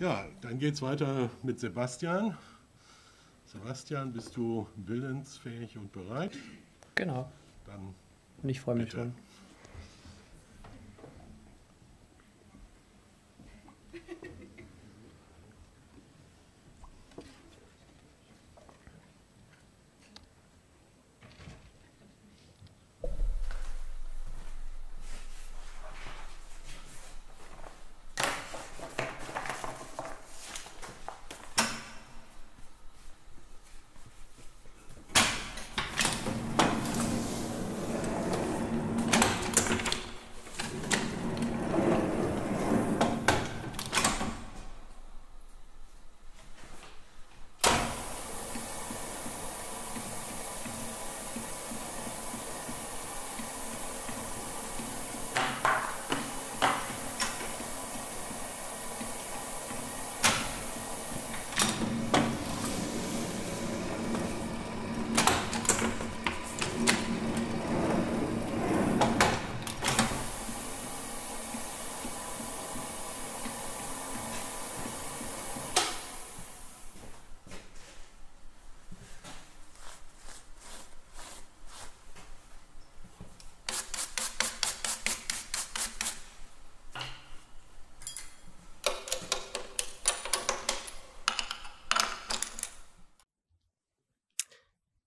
Ja, dann geht es weiter mit Sebastian. Sebastian, bist du willensfähig und bereit? Genau. Dann und ich freue mich bitte. schon.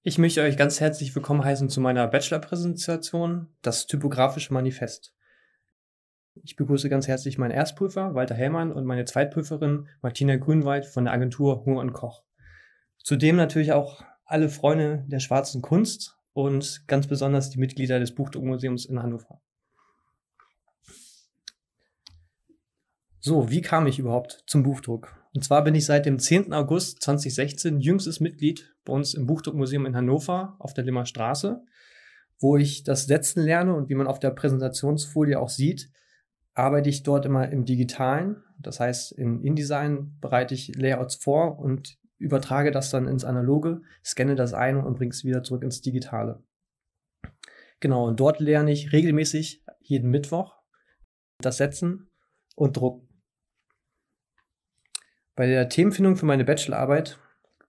Ich möchte euch ganz herzlich willkommen heißen zu meiner Bachelor-Präsentation, das typografische Manifest. Ich begrüße ganz herzlich meinen Erstprüfer Walter Hellmann und meine Zweitprüferin Martina Grünwald von der Agentur Hunger und Koch. Zudem natürlich auch alle Freunde der schwarzen Kunst und ganz besonders die Mitglieder des Buchdruckmuseums in Hannover. So, wie kam ich überhaupt zum Buchdruck? Und zwar bin ich seit dem 10. August 2016 jüngstes Mitglied bei uns im Buchdruckmuseum in Hannover auf der Limmer Straße, wo ich das Setzen lerne und wie man auf der Präsentationsfolie auch sieht, arbeite ich dort immer im Digitalen. Das heißt, in InDesign bereite ich Layouts vor und übertrage das dann ins Analoge, scanne das ein und bringe es wieder zurück ins Digitale. Genau, und dort lerne ich regelmäßig jeden Mittwoch das Setzen und Drucken. Bei der Themenfindung für meine Bachelorarbeit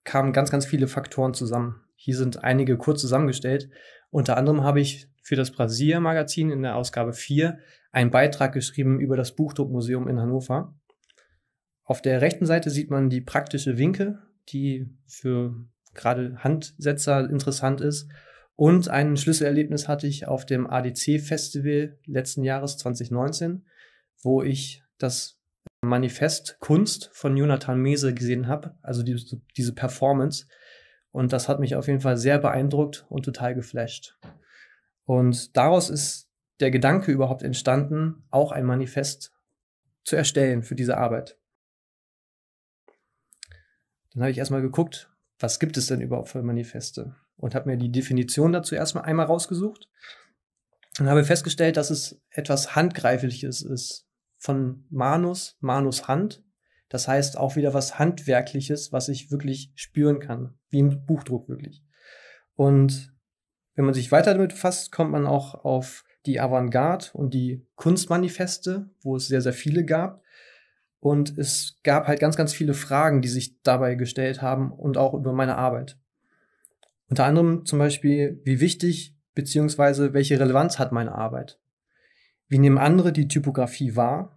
kamen ganz, ganz viele Faktoren zusammen. Hier sind einige kurz zusammengestellt. Unter anderem habe ich für das brasier magazin in der Ausgabe 4 einen Beitrag geschrieben über das Buchdruckmuseum in Hannover. Auf der rechten Seite sieht man die praktische Winke, die für gerade Handsetzer interessant ist. Und ein Schlüsselerlebnis hatte ich auf dem ADC-Festival letzten Jahres 2019, wo ich das Manifestkunst von Jonathan Mese gesehen habe, also die, diese Performance. Und das hat mich auf jeden Fall sehr beeindruckt und total geflasht. Und daraus ist der Gedanke überhaupt entstanden, auch ein Manifest zu erstellen für diese Arbeit. Dann habe ich erstmal geguckt, was gibt es denn überhaupt für Manifeste? Und habe mir die Definition dazu erstmal einmal rausgesucht und habe festgestellt, dass es etwas Handgreifliches ist, von Manus, Manus Hand. Das heißt auch wieder was Handwerkliches, was ich wirklich spüren kann, wie im Buchdruck wirklich. Und wenn man sich weiter damit befasst, kommt man auch auf die Avantgarde und die Kunstmanifeste, wo es sehr, sehr viele gab. Und es gab halt ganz, ganz viele Fragen, die sich dabei gestellt haben und auch über meine Arbeit. Unter anderem zum Beispiel, wie wichtig bzw. welche Relevanz hat meine Arbeit? Wie nehmen andere die Typografie wahr?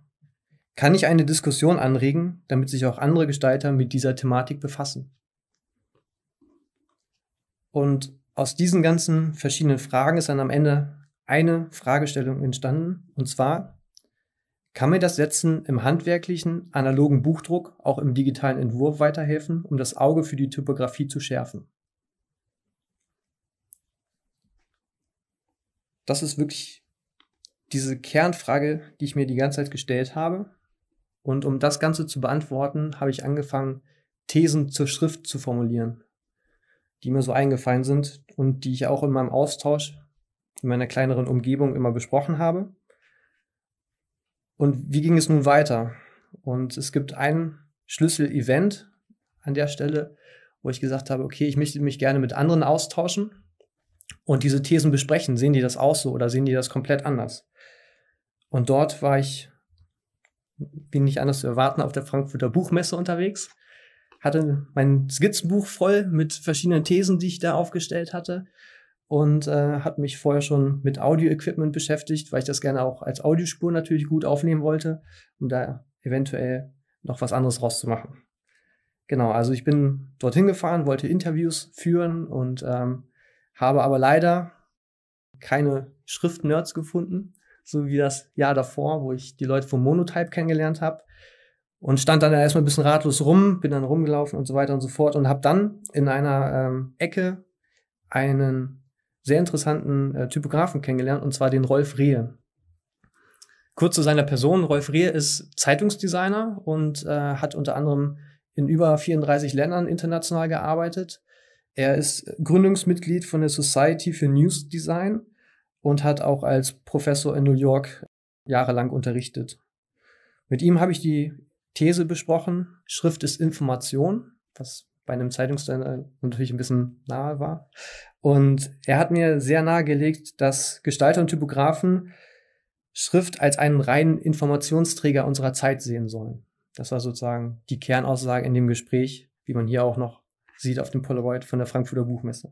kann ich eine Diskussion anregen, damit sich auch andere Gestalter mit dieser Thematik befassen. Und aus diesen ganzen verschiedenen Fragen ist dann am Ende eine Fragestellung entstanden, und zwar, kann mir das Setzen im handwerklichen, analogen Buchdruck auch im digitalen Entwurf weiterhelfen, um das Auge für die Typografie zu schärfen? Das ist wirklich diese Kernfrage, die ich mir die ganze Zeit gestellt habe und um das Ganze zu beantworten, habe ich angefangen, Thesen zur Schrift zu formulieren, die mir so eingefallen sind und die ich auch in meinem Austausch in meiner kleineren Umgebung immer besprochen habe. Und wie ging es nun weiter? Und es gibt ein Schlüssel-Event an der Stelle, wo ich gesagt habe, okay, ich möchte mich gerne mit anderen austauschen und diese Thesen besprechen. Sehen die das auch so oder sehen die das komplett anders? Und dort war ich wie nicht anders zu erwarten, auf der Frankfurter Buchmesse unterwegs. Hatte mein Skizzenbuch voll mit verschiedenen Thesen, die ich da aufgestellt hatte. Und äh, hat mich vorher schon mit Audio-Equipment beschäftigt, weil ich das gerne auch als Audiospur natürlich gut aufnehmen wollte, um da eventuell noch was anderes rauszumachen. Genau, also ich bin dorthin gefahren, wollte Interviews führen und ähm, habe aber leider keine Schriftnerds gefunden, so wie das Jahr davor, wo ich die Leute vom Monotype kennengelernt habe und stand dann erstmal ein bisschen ratlos rum, bin dann rumgelaufen und so weiter und so fort und habe dann in einer ähm, Ecke einen sehr interessanten äh, Typografen kennengelernt und zwar den Rolf Rehe. Kurz zu seiner Person, Rolf Rehe ist Zeitungsdesigner und äh, hat unter anderem in über 34 Ländern international gearbeitet. Er ist Gründungsmitglied von der Society for News Design und hat auch als Professor in New York jahrelang unterrichtet. Mit ihm habe ich die These besprochen, Schrift ist Information, was bei einem Zeitungssender natürlich ein bisschen nahe war. Und er hat mir sehr nahegelegt, dass Gestalter und Typografen Schrift als einen reinen Informationsträger unserer Zeit sehen sollen. Das war sozusagen die Kernaussage in dem Gespräch, wie man hier auch noch sieht auf dem Polaroid von der Frankfurter Buchmesse.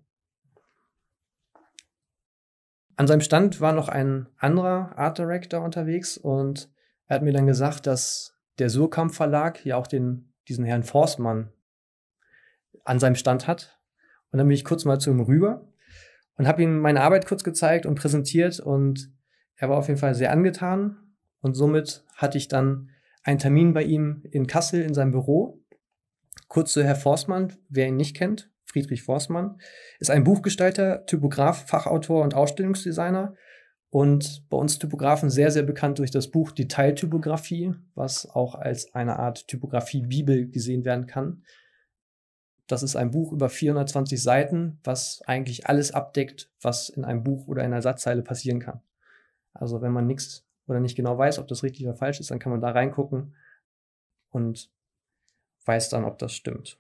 An seinem Stand war noch ein anderer Art Director unterwegs und er hat mir dann gesagt, dass der Surkamp Verlag ja auch den, diesen Herrn Forstmann an seinem Stand hat. Und dann bin ich kurz mal zu ihm rüber und habe ihm meine Arbeit kurz gezeigt und präsentiert und er war auf jeden Fall sehr angetan und somit hatte ich dann einen Termin bei ihm in Kassel in seinem Büro. Kurz zu Herr Forstmann, wer ihn nicht kennt. Friedrich Forstmann, ist ein Buchgestalter, Typograf, Fachautor und Ausstellungsdesigner und bei uns Typografen sehr, sehr bekannt durch das Buch Detailtypografie, was auch als eine Art Typografie-Bibel gesehen werden kann. Das ist ein Buch über 420 Seiten, was eigentlich alles abdeckt, was in einem Buch oder in einer Satzzeile passieren kann. Also wenn man nichts oder nicht genau weiß, ob das richtig oder falsch ist, dann kann man da reingucken und weiß dann, ob das stimmt.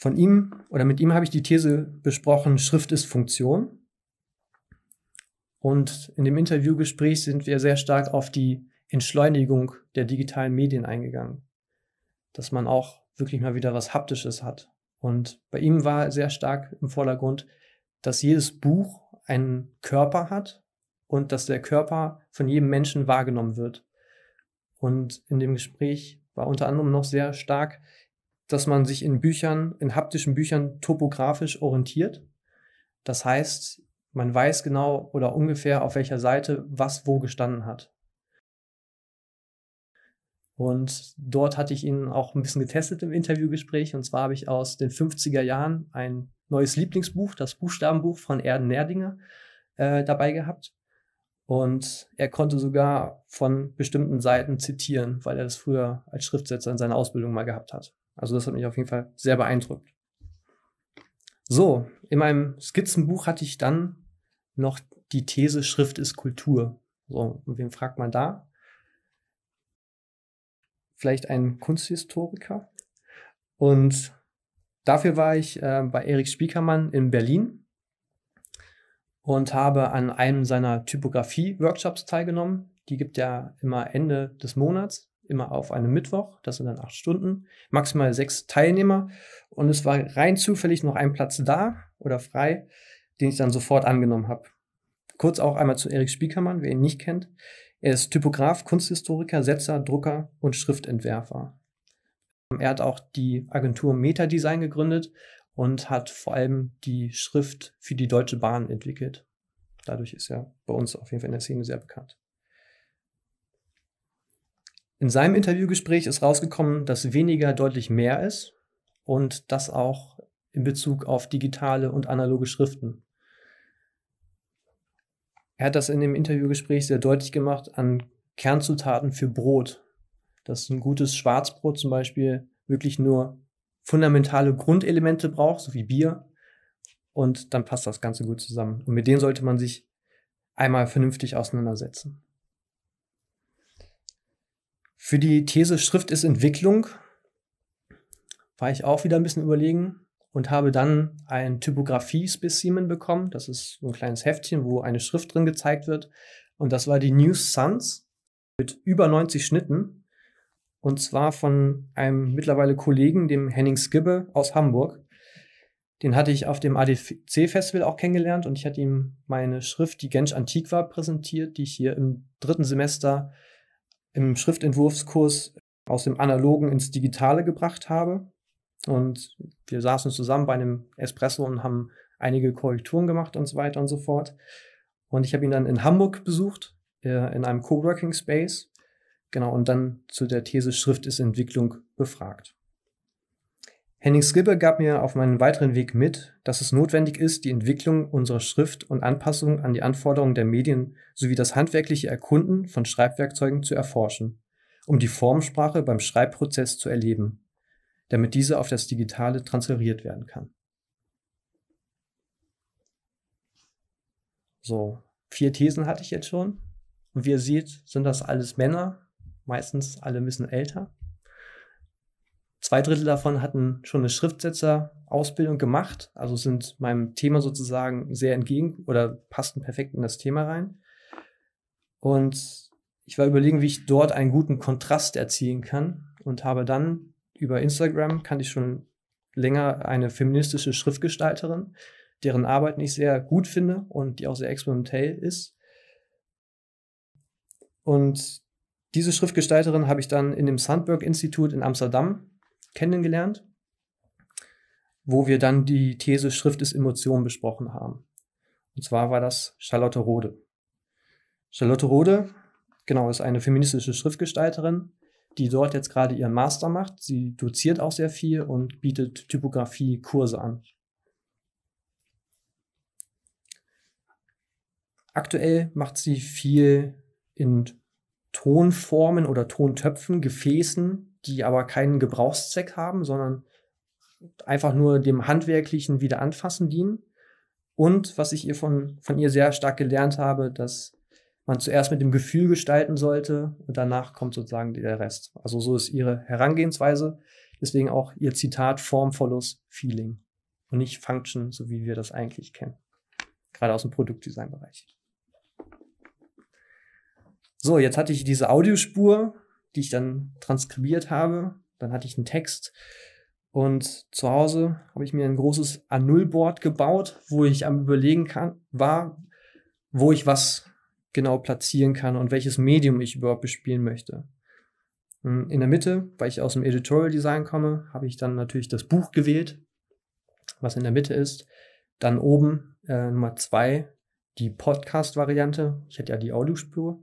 Von ihm oder mit ihm habe ich die These besprochen, Schrift ist Funktion. Und in dem Interviewgespräch sind wir sehr stark auf die Entschleunigung der digitalen Medien eingegangen. Dass man auch wirklich mal wieder was Haptisches hat. Und bei ihm war sehr stark im Vordergrund, dass jedes Buch einen Körper hat und dass der Körper von jedem Menschen wahrgenommen wird. Und in dem Gespräch war unter anderem noch sehr stark dass man sich in Büchern, in haptischen Büchern topografisch orientiert. Das heißt, man weiß genau oder ungefähr, auf welcher Seite was wo gestanden hat. Und dort hatte ich ihn auch ein bisschen getestet im Interviewgespräch. Und zwar habe ich aus den 50er Jahren ein neues Lieblingsbuch, das Buchstabenbuch von Erden Nerdinger, äh, dabei gehabt. Und er konnte sogar von bestimmten Seiten zitieren, weil er das früher als Schriftsetzer in seiner Ausbildung mal gehabt hat. Also das hat mich auf jeden Fall sehr beeindruckt. So, in meinem Skizzenbuch hatte ich dann noch die These Schrift ist Kultur. So, und wen fragt man da? Vielleicht einen Kunsthistoriker. Und dafür war ich äh, bei Erik Spiekermann in Berlin und habe an einem seiner Typografie-Workshops teilgenommen. Die gibt ja immer Ende des Monats immer auf einem Mittwoch, das sind dann acht Stunden, maximal sechs Teilnehmer und es war rein zufällig noch ein Platz da oder frei, den ich dann sofort angenommen habe. Kurz auch einmal zu Erik Spiekermann, wer ihn nicht kennt. Er ist Typograf, Kunsthistoriker, Setzer, Drucker und Schriftentwerfer. Er hat auch die Agentur Metadesign gegründet und hat vor allem die Schrift für die Deutsche Bahn entwickelt. Dadurch ist er bei uns auf jeden Fall in der Szene sehr bekannt. In seinem Interviewgespräch ist rausgekommen, dass weniger deutlich mehr ist und das auch in Bezug auf digitale und analoge Schriften. Er hat das in dem Interviewgespräch sehr deutlich gemacht an Kernzutaten für Brot. Dass ein gutes Schwarzbrot zum Beispiel wirklich nur fundamentale Grundelemente braucht, so wie Bier. Und dann passt das Ganze gut zusammen. Und mit denen sollte man sich einmal vernünftig auseinandersetzen. Für die These Schrift ist Entwicklung war ich auch wieder ein bisschen überlegen und habe dann ein Typografie-Specimen bekommen. Das ist so ein kleines Heftchen, wo eine Schrift drin gezeigt wird. Und das war die New Suns mit über 90 Schnitten. Und zwar von einem mittlerweile Kollegen, dem Henning Skibbe aus Hamburg. Den hatte ich auf dem ADC-Festival auch kennengelernt und ich hatte ihm meine Schrift, die Gensch Antiqua, präsentiert, die ich hier im dritten Semester im Schriftentwurfskurs aus dem Analogen ins Digitale gebracht habe. Und wir saßen zusammen bei einem Espresso und haben einige Korrekturen gemacht und so weiter und so fort. Und ich habe ihn dann in Hamburg besucht, äh, in einem Coworking Space. Genau, und dann zu der These Schrift ist Entwicklung befragt. Henning Skibbe gab mir auf meinem weiteren Weg mit, dass es notwendig ist, die Entwicklung unserer Schrift und Anpassung an die Anforderungen der Medien sowie das handwerkliche Erkunden von Schreibwerkzeugen zu erforschen, um die Formsprache beim Schreibprozess zu erleben, damit diese auf das Digitale transferiert werden kann. So, vier Thesen hatte ich jetzt schon. Und wie ihr seht, sind das alles Männer, meistens alle ein bisschen älter. Zwei Drittel davon hatten schon eine Schriftsetzerausbildung gemacht, also sind meinem Thema sozusagen sehr entgegen oder passten perfekt in das Thema rein. Und ich war überlegen, wie ich dort einen guten Kontrast erzielen kann und habe dann über Instagram kannte ich schon länger eine feministische Schriftgestalterin, deren Arbeit ich sehr gut finde und die auch sehr experimentell ist. Und diese Schriftgestalterin habe ich dann in dem Sandberg Institut in Amsterdam kennengelernt, wo wir dann die These Schrift ist Emotion besprochen haben. Und zwar war das Charlotte Rode. Charlotte Rode, genau, ist eine feministische Schriftgestalterin, die dort jetzt gerade ihren Master macht. Sie doziert auch sehr viel und bietet Typografie-Kurse an. Aktuell macht sie viel in Tonformen oder Tontöpfen, Gefäßen, die aber keinen Gebrauchszweck haben, sondern einfach nur dem handwerklichen Wiederanfassen dienen. Und was ich ihr von, von ihr sehr stark gelernt habe, dass man zuerst mit dem Gefühl gestalten sollte und danach kommt sozusagen der Rest. Also so ist ihre Herangehensweise. Deswegen auch ihr Zitat Form follows Feeling und nicht Function, so wie wir das eigentlich kennen. Gerade aus dem Produktdesign-Bereich. So, jetzt hatte ich diese Audiospur die ich dann transkribiert habe. Dann hatte ich einen Text. Und zu Hause habe ich mir ein großes A0-Board gebaut, wo ich am Überlegen kann, war, wo ich was genau platzieren kann und welches Medium ich überhaupt bespielen möchte. Hm, in der Mitte, weil ich aus dem Editorial Design komme, habe ich dann natürlich das Buch gewählt, was in der Mitte ist. Dann oben äh, Nummer zwei die Podcast-Variante. Ich hätte ja die Audiospur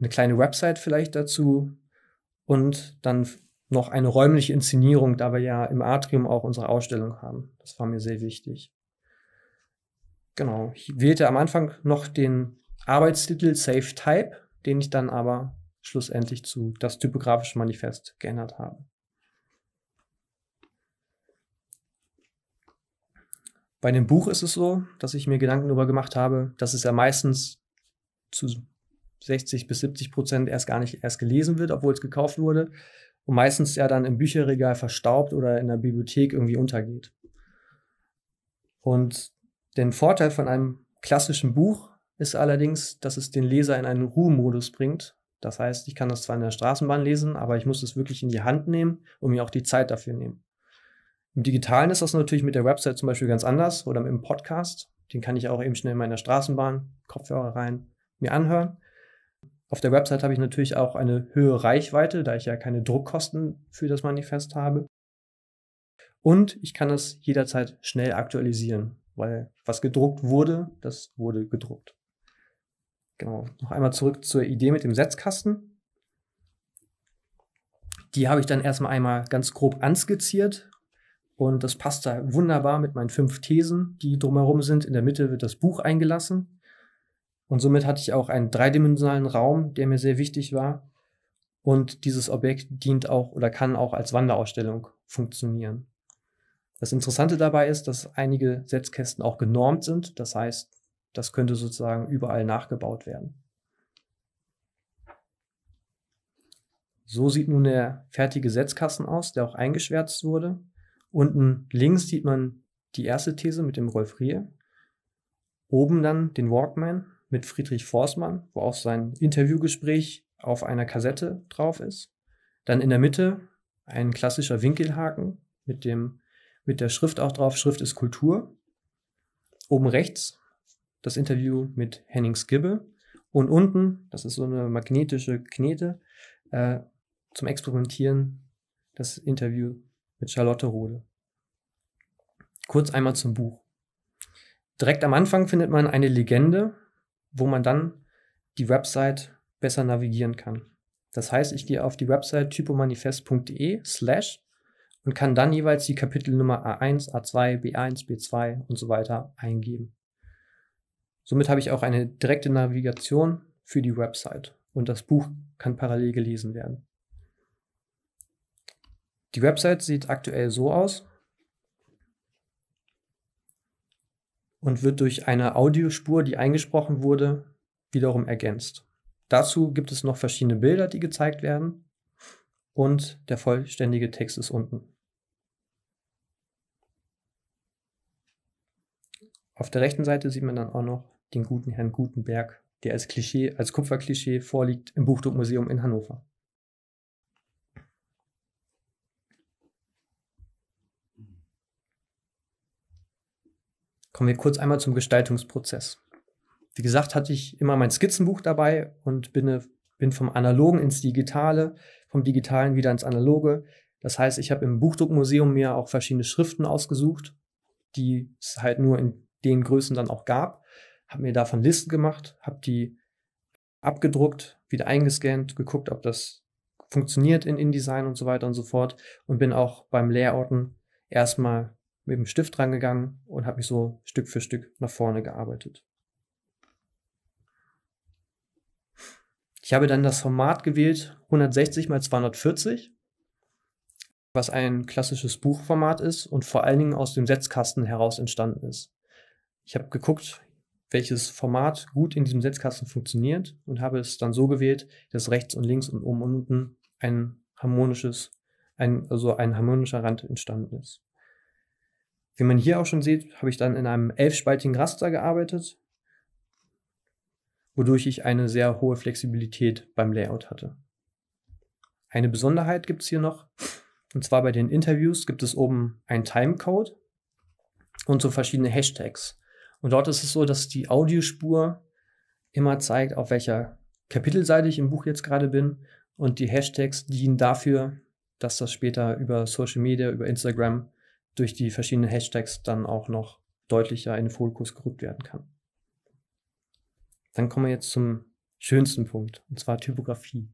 eine kleine Website vielleicht dazu und dann noch eine räumliche Inszenierung, da wir ja im Atrium auch unsere Ausstellung haben. Das war mir sehr wichtig. Genau, ich wählte am Anfang noch den Arbeitstitel Safe Type, den ich dann aber schlussendlich zu das typografische Manifest geändert habe. Bei dem Buch ist es so, dass ich mir Gedanken darüber gemacht habe, dass es ja meistens zu 60 bis 70 Prozent erst gar nicht erst gelesen wird, obwohl es gekauft wurde und meistens ja dann im Bücherregal verstaubt oder in der Bibliothek irgendwie untergeht. Und den Vorteil von einem klassischen Buch ist allerdings, dass es den Leser in einen Ruhemodus bringt. Das heißt, ich kann das zwar in der Straßenbahn lesen, aber ich muss es wirklich in die Hand nehmen und mir auch die Zeit dafür nehmen. Im Digitalen ist das natürlich mit der Website zum Beispiel ganz anders oder mit dem Podcast. Den kann ich auch eben schnell in meiner Straßenbahn, Kopfhörer rein, mir anhören. Auf der Website habe ich natürlich auch eine höhere Reichweite, da ich ja keine Druckkosten für das Manifest habe. Und ich kann es jederzeit schnell aktualisieren, weil was gedruckt wurde, das wurde gedruckt. Genau. Noch einmal zurück zur Idee mit dem Setzkasten. Die habe ich dann erstmal einmal ganz grob anskizziert und das passt da wunderbar mit meinen fünf Thesen, die drumherum sind. In der Mitte wird das Buch eingelassen. Und somit hatte ich auch einen dreidimensionalen Raum, der mir sehr wichtig war. Und dieses Objekt dient auch oder kann auch als Wanderausstellung funktionieren. Das Interessante dabei ist, dass einige Setzkästen auch genormt sind. Das heißt, das könnte sozusagen überall nachgebaut werden. So sieht nun der fertige Setzkasten aus, der auch eingeschwärzt wurde. Unten links sieht man die erste These mit dem Rolf Rier. Oben dann den Walkman mit Friedrich Forstmann, wo auch sein Interviewgespräch auf einer Kassette drauf ist. Dann in der Mitte ein klassischer Winkelhaken mit, dem, mit der Schrift auch drauf, Schrift ist Kultur. Oben rechts das Interview mit Henning Skibbe. Und unten, das ist so eine magnetische Knete, äh, zum Experimentieren das Interview mit Charlotte Rode. Kurz einmal zum Buch. Direkt am Anfang findet man eine Legende wo man dann die Website besser navigieren kann. Das heißt, ich gehe auf die Website typomanifest.de slash und kann dann jeweils die Kapitelnummer A1, A2, B1, B2 und so weiter eingeben. Somit habe ich auch eine direkte Navigation für die Website und das Buch kann parallel gelesen werden. Die Website sieht aktuell so aus. und wird durch eine Audiospur, die eingesprochen wurde, wiederum ergänzt. Dazu gibt es noch verschiedene Bilder, die gezeigt werden und der vollständige Text ist unten. Auf der rechten Seite sieht man dann auch noch den guten Herrn Gutenberg, der als Klischee, als Kupferklischee vorliegt im Buchdruckmuseum in Hannover. kommen wir kurz einmal zum Gestaltungsprozess. Wie gesagt, hatte ich immer mein Skizzenbuch dabei und bin, äh, bin vom Analogen ins Digitale, vom Digitalen wieder ins Analoge. Das heißt, ich habe im Buchdruckmuseum mir auch verschiedene Schriften ausgesucht, die es halt nur in den Größen dann auch gab. Habe mir davon Listen gemacht, habe die abgedruckt, wieder eingescannt, geguckt, ob das funktioniert in InDesign und so weiter und so fort und bin auch beim Layouten erstmal mit dem Stift rangegangen und habe mich so Stück für Stück nach vorne gearbeitet. Ich habe dann das Format gewählt 160 x 240, was ein klassisches Buchformat ist und vor allen Dingen aus dem Setzkasten heraus entstanden ist. Ich habe geguckt, welches Format gut in diesem Setzkasten funktioniert und habe es dann so gewählt, dass rechts und links und oben und unten ein harmonisches, ein, also ein harmonischer Rand entstanden ist. Wie man hier auch schon sieht, habe ich dann in einem elfspaltigen Raster gearbeitet, wodurch ich eine sehr hohe Flexibilität beim Layout hatte. Eine Besonderheit gibt es hier noch, und zwar bei den Interviews gibt es oben einen Timecode und so verschiedene Hashtags. Und dort ist es so, dass die Audiospur immer zeigt, auf welcher Kapitelseite ich im Buch jetzt gerade bin. Und die Hashtags dienen dafür, dass das später über Social Media, über Instagram durch die verschiedenen Hashtags dann auch noch deutlicher in den Fokus gerückt werden kann. Dann kommen wir jetzt zum schönsten Punkt, und zwar Typografie.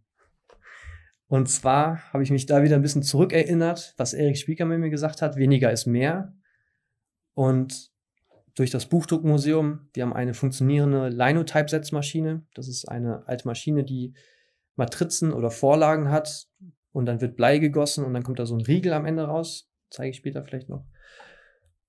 Und zwar habe ich mich da wieder ein bisschen zurückerinnert, was Erik Spiekermann mir gesagt hat, weniger ist mehr. Und durch das Buchdruckmuseum, wir haben eine funktionierende Linotype-Setzmaschine. Das ist eine alte Maschine, die Matrizen oder Vorlagen hat und dann wird Blei gegossen und dann kommt da so ein Riegel am Ende raus zeige ich später vielleicht noch.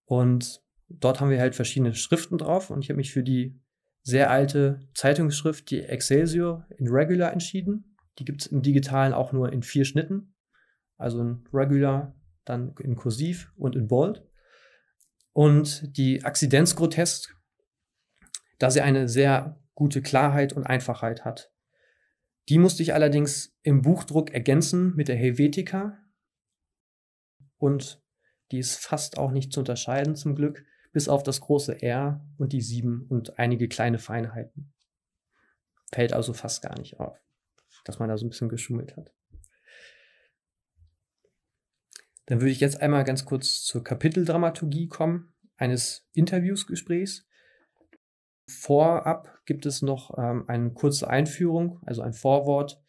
Und dort haben wir halt verschiedene Schriften drauf und ich habe mich für die sehr alte Zeitungsschrift, die Excelsior in Regular entschieden. Die gibt es im Digitalen auch nur in vier Schnitten. Also in Regular, dann in Kursiv und in Bold. Und die Accidents Grotesk, da sie eine sehr gute Klarheit und Einfachheit hat. Die musste ich allerdings im Buchdruck ergänzen mit der Helvetica, und die ist fast auch nicht zu unterscheiden zum Glück, bis auf das große R und die 7 und einige kleine Feinheiten. Fällt also fast gar nicht auf, dass man da so ein bisschen geschummelt hat. Dann würde ich jetzt einmal ganz kurz zur Kapiteldramaturgie kommen, eines Interviewsgesprächs. Vorab gibt es noch ähm, eine kurze Einführung, also ein Vorwort,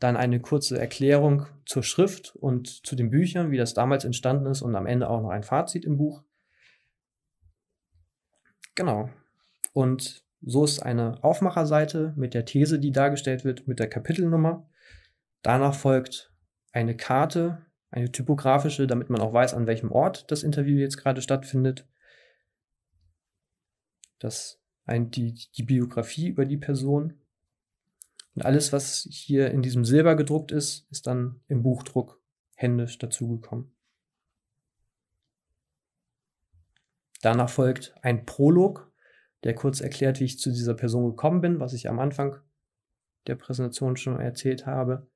dann eine kurze Erklärung zur Schrift und zu den Büchern, wie das damals entstanden ist und am Ende auch noch ein Fazit im Buch. Genau. Und so ist eine Aufmacherseite mit der These, die dargestellt wird, mit der Kapitelnummer. Danach folgt eine Karte, eine typografische, damit man auch weiß, an welchem Ort das Interview jetzt gerade stattfindet. Das ein, die, die Biografie über die Person und alles, was hier in diesem Silber gedruckt ist, ist dann im Buchdruck händisch dazugekommen. Danach folgt ein Prolog, der kurz erklärt, wie ich zu dieser Person gekommen bin, was ich am Anfang der Präsentation schon erzählt habe.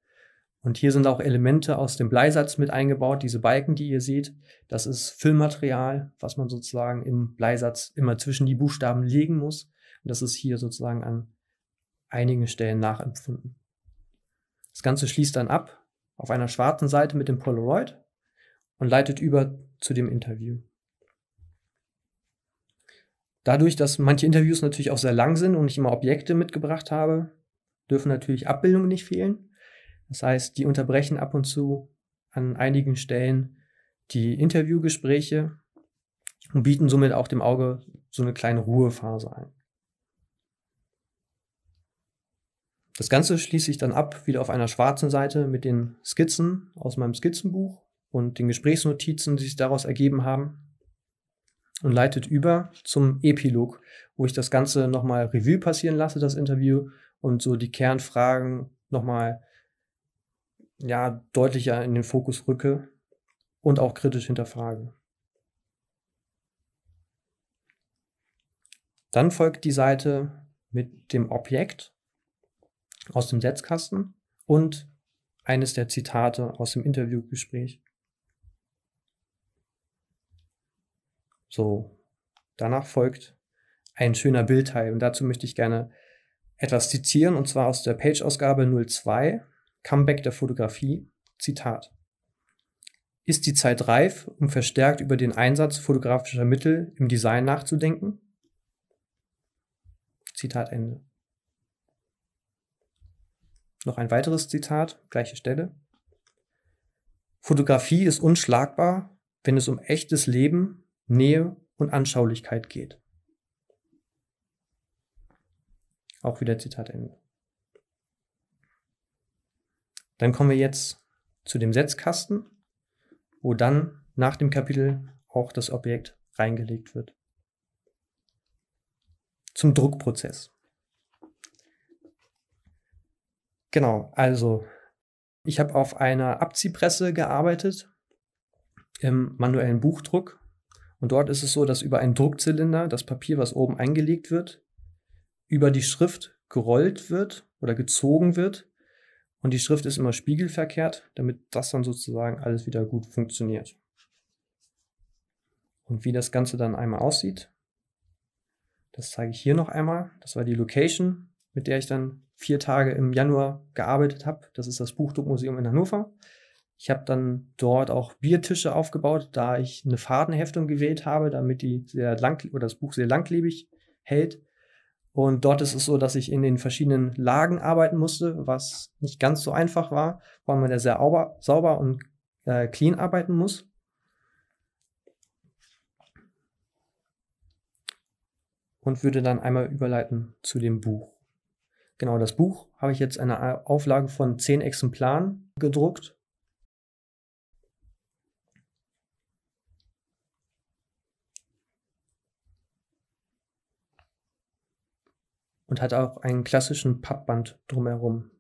Und hier sind auch Elemente aus dem Bleisatz mit eingebaut, diese Balken, die ihr seht. Das ist Füllmaterial, was man sozusagen im Bleisatz immer zwischen die Buchstaben legen muss. Und das ist hier sozusagen an einigen Stellen nachempfunden. Das Ganze schließt dann ab auf einer schwarzen Seite mit dem Polaroid und leitet über zu dem Interview. Dadurch, dass manche Interviews natürlich auch sehr lang sind und ich immer Objekte mitgebracht habe, dürfen natürlich Abbildungen nicht fehlen. Das heißt, die unterbrechen ab und zu an einigen Stellen die Interviewgespräche und bieten somit auch dem Auge so eine kleine Ruhephase ein. Das Ganze schließe ich dann ab wieder auf einer schwarzen Seite mit den Skizzen aus meinem Skizzenbuch und den Gesprächsnotizen, die sich daraus ergeben haben und leitet über zum Epilog, wo ich das Ganze nochmal Revue passieren lasse, das Interview und so die Kernfragen nochmal ja, deutlicher in den Fokus rücke und auch kritisch hinterfrage. Dann folgt die Seite mit dem Objekt aus dem Setzkasten und eines der Zitate aus dem Interviewgespräch. So, danach folgt ein schöner Bildteil und dazu möchte ich gerne etwas zitieren und zwar aus der Page-Ausgabe 02, Comeback der Fotografie, Zitat. Ist die Zeit reif, um verstärkt über den Einsatz fotografischer Mittel im Design nachzudenken? Zitat Ende. Noch ein weiteres Zitat, gleiche Stelle. Fotografie ist unschlagbar, wenn es um echtes Leben, Nähe und Anschaulichkeit geht. Auch wieder Zitat Ende. Dann kommen wir jetzt zu dem Setzkasten, wo dann nach dem Kapitel auch das Objekt reingelegt wird. Zum Druckprozess. Genau, also ich habe auf einer Abziehpresse gearbeitet im manuellen Buchdruck. Und dort ist es so, dass über einen Druckzylinder das Papier, was oben eingelegt wird, über die Schrift gerollt wird oder gezogen wird. Und die Schrift ist immer spiegelverkehrt, damit das dann sozusagen alles wieder gut funktioniert. Und wie das Ganze dann einmal aussieht, das zeige ich hier noch einmal. Das war die Location mit der ich dann vier Tage im Januar gearbeitet habe. Das ist das Buchdruckmuseum in Hannover. Ich habe dann dort auch Biertische aufgebaut, da ich eine Fadenheftung gewählt habe, damit die sehr lang oder das Buch sehr langlebig hält. Und dort ist es so, dass ich in den verschiedenen Lagen arbeiten musste, was nicht ganz so einfach war, weil man da sehr sauber und äh, clean arbeiten muss. Und würde dann einmal überleiten zu dem Buch. Genau, das Buch habe ich jetzt eine Auflage von zehn Exemplaren gedruckt. Und hat auch einen klassischen Pappband drumherum.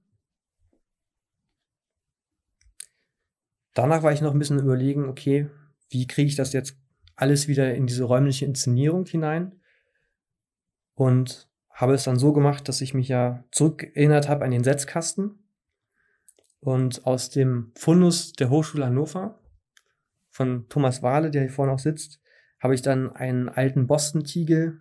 Danach war ich noch ein bisschen überlegen, okay, wie kriege ich das jetzt alles wieder in diese räumliche Inszenierung hinein? Und habe es dann so gemacht, dass ich mich ja zurückerinnert habe an den Setzkasten. Und aus dem Fundus der Hochschule Hannover von Thomas Wahle, der hier vorne auch sitzt, habe ich dann einen alten Boston-Tiegel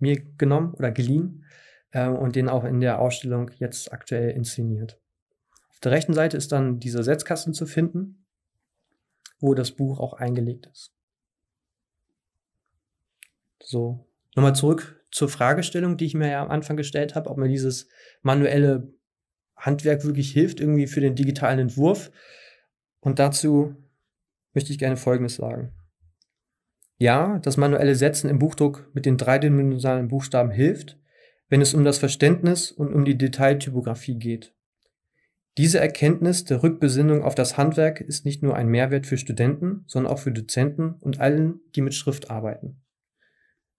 mir genommen oder geliehen äh, und den auch in der Ausstellung jetzt aktuell inszeniert. Auf der rechten Seite ist dann dieser Setzkasten zu finden, wo das Buch auch eingelegt ist. So, nochmal zurück zur Fragestellung, die ich mir ja am Anfang gestellt habe, ob mir dieses manuelle Handwerk wirklich hilft, irgendwie für den digitalen Entwurf. Und dazu möchte ich gerne Folgendes sagen. Ja, das manuelle Setzen im Buchdruck mit den dreidimensionalen Buchstaben hilft, wenn es um das Verständnis und um die Detailtypografie geht. Diese Erkenntnis der Rückbesinnung auf das Handwerk ist nicht nur ein Mehrwert für Studenten, sondern auch für Dozenten und allen, die mit Schrift arbeiten.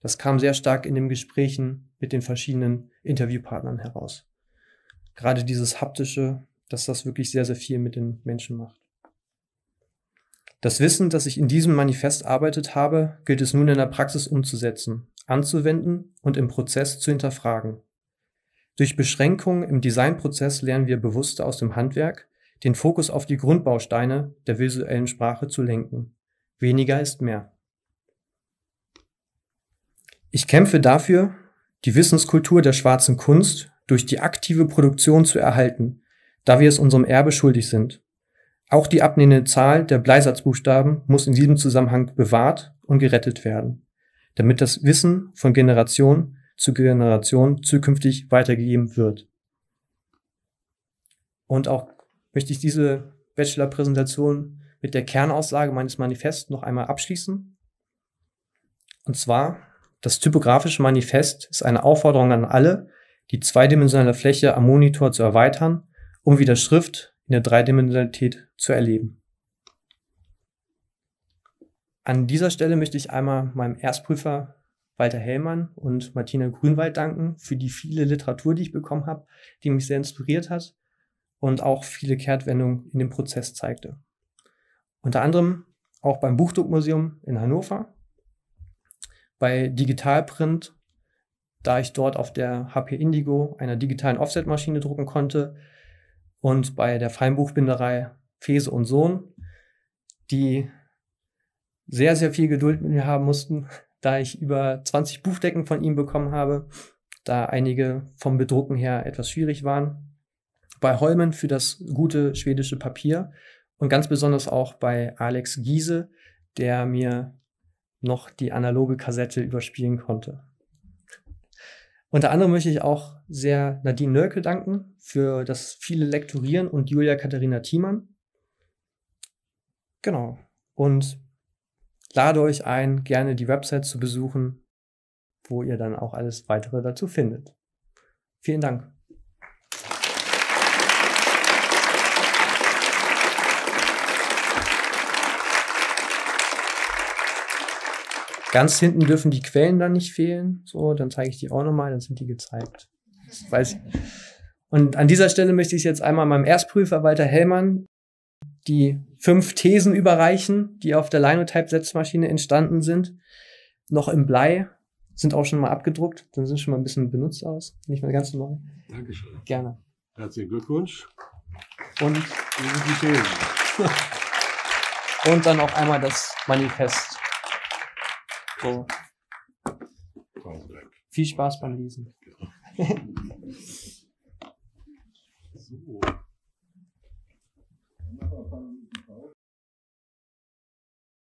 Das kam sehr stark in den Gesprächen mit den verschiedenen Interviewpartnern heraus. Gerade dieses haptische, dass das wirklich sehr, sehr viel mit den Menschen macht. Das Wissen, das ich in diesem Manifest arbeitet habe, gilt es nun in der Praxis umzusetzen, anzuwenden und im Prozess zu hinterfragen. Durch Beschränkungen im Designprozess lernen wir bewusster aus dem Handwerk, den Fokus auf die Grundbausteine der visuellen Sprache zu lenken. Weniger ist mehr. Ich kämpfe dafür, die Wissenskultur der schwarzen Kunst durch die aktive Produktion zu erhalten, da wir es unserem Erbe schuldig sind. Auch die abnehmende Zahl der Bleisatzbuchstaben muss in diesem Zusammenhang bewahrt und gerettet werden, damit das Wissen von Generation zu Generation zukünftig weitergegeben wird. Und auch möchte ich diese Bachelor-Präsentation mit der Kernaussage meines Manifests noch einmal abschließen. Und zwar das typografische Manifest ist eine Aufforderung an alle, die zweidimensionale Fläche am Monitor zu erweitern, um wieder Schrift in der Dreidimensionalität zu erleben. An dieser Stelle möchte ich einmal meinem Erstprüfer Walter Hellmann und Martina Grünwald danken für die viele Literatur, die ich bekommen habe, die mich sehr inspiriert hat und auch viele Kehrtwendungen in dem Prozess zeigte. Unter anderem auch beim Buchdruckmuseum in Hannover bei Digitalprint, da ich dort auf der HP Indigo, einer digitalen Offset-Maschine, drucken konnte und bei der Feinbuchbinderei Fese und Sohn, die sehr, sehr viel Geduld mit mir haben mussten, da ich über 20 Buchdecken von ihm bekommen habe, da einige vom Bedrucken her etwas schwierig waren. Bei Holmen für das gute schwedische Papier und ganz besonders auch bei Alex Giese, der mir noch die analoge Kassette überspielen konnte. Unter anderem möchte ich auch sehr Nadine Nölke danken für das viele Lektorieren und Julia Katharina Thiemann. Genau. Und lade euch ein, gerne die Website zu besuchen, wo ihr dann auch alles weitere dazu findet. Vielen Dank. Ganz hinten dürfen die Quellen dann nicht fehlen. So, dann zeige ich die auch nochmal, dann sind die gezeigt. Das weiß ich. Und an dieser Stelle möchte ich jetzt einmal meinem Erstprüfer Walter Hellmann die fünf Thesen überreichen, die auf der Linotype-Setzmaschine entstanden sind. Noch im Blei, sind auch schon mal abgedruckt, dann sind schon mal ein bisschen benutzt aus, nicht mehr ganz so neu. Dankeschön. Gerne. Herzlichen Glückwunsch. Und, und dann auch einmal das Manifest. So. Viel Spaß beim Lesen. Ja.